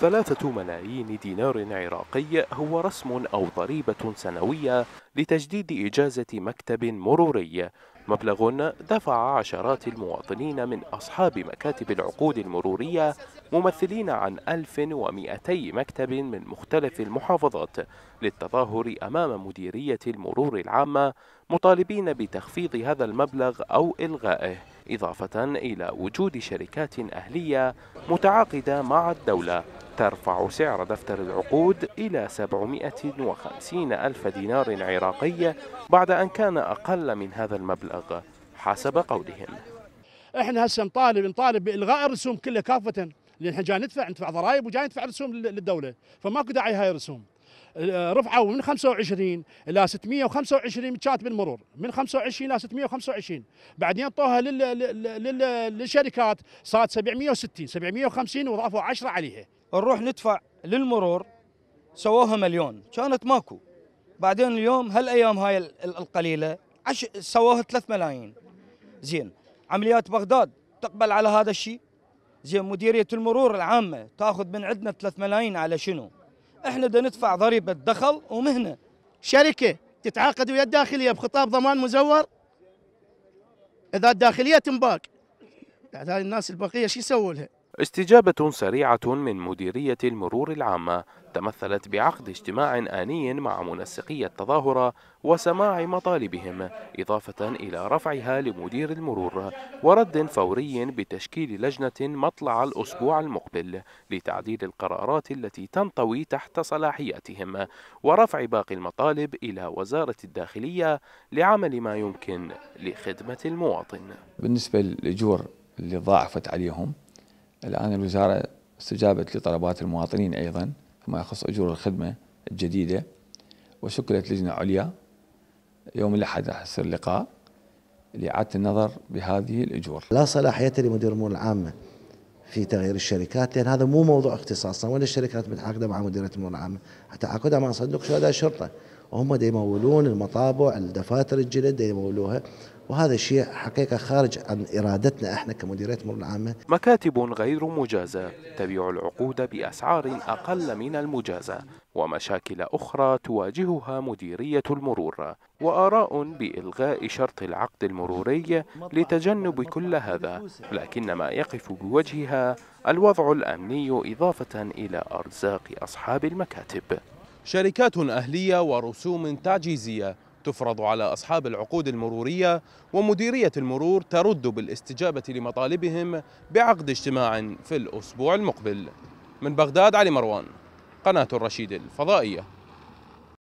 ثلاثة ملايين دينار عراقي هو رسم أو ضريبة سنوية لتجديد إجازة مكتب مروري مبلغ دفع عشرات المواطنين من أصحاب مكاتب العقود المرورية ممثلين عن 1200 مكتب من مختلف المحافظات للتظاهر أمام مديرية المرور العامة مطالبين بتخفيض هذا المبلغ أو إلغائه إضافة إلى وجود شركات أهلية متعاقدة مع الدولة ترفع سعر دفتر العقود إلى 750 ألف دينار عراقي بعد أن كان أقل من هذا المبلغ حسب قولهم احنا هسه نطالب نطالب بالغاء الرسوم كلها كافه لان احنا جاي ندفع ندفع ضرائب وجاي ندفع رسوم للدوله فماكو داعي هاي الرسوم رفعوا من 25 الى 625 كانت بالمرور من 25 الى 625 بعدين طوها للشركات صارت 760 750 وضافوا 10 عليها نروح ندفع للمرور سووها مليون كانت ماكو بعدين اليوم هالايام هاي القليله عش... سووها 3 ملايين زين عمليات بغداد تقبل على هذا الشيء زين مديريه المرور العامه تاخذ من عندنا 3 ملايين على شنو احنا بدنا ندفع ضريبه دخل ومهنه شركه تتعاقد ويا الداخليه بخطاب ضمان مزور اذا الداخليه تنباك بعد هاي الناس البقيه شو يسووا لها استجابة سريعة من مديرية المرور العامة تمثلت بعقد اجتماع آني مع منسقي التظاهرة وسماع مطالبهم إضافة إلى رفعها لمدير المرور ورد فوري بتشكيل لجنة مطلع الأسبوع المقبل لتعديل القرارات التي تنطوي تحت صلاحياتهم ورفع باقي المطالب إلى وزارة الداخلية لعمل ما يمكن لخدمة المواطن بالنسبة للأجور اللي ضاعفت عليهم الآن الوزارة استجابت لطلبات المواطنين أيضا فيما يخص أجور الخدمة الجديدة وشكلت لجنة عليا يوم الأحد راح يصير لقاء لإعادة النظر بهذه الأجور لا صلاحية لمدير الأمور العامة في تغيير الشركات لأن هذا مو موضوع اختصاصنا ولا الشركات متعاقدة مع مديرية الأمور العامة تعاقدها مع صندوق شهداء الشرطة هم يمولون المطابع الدفاتر الجلد يمولوها وهذا الشيء حقيقة خارج عن إرادتنا إحنا كمديرية المرور العامة مكاتب غير مجازة تبيع العقود بأسعار أقل من المجازة ومشاكل أخرى تواجهها مديرية المرور وآراء بإلغاء شرط العقد المروري لتجنب كل هذا لكن ما يقف بوجهها الوضع الأمني إضافة إلى أرزاق أصحاب المكاتب شركات أهلية ورسوم تعجيزية تفرض على أصحاب العقود المرورية ومديرية المرور ترد بالاستجابة لمطالبهم بعقد اجتماع في الأسبوع المقبل من بغداد علي مروان قناة الرشيد الفضائية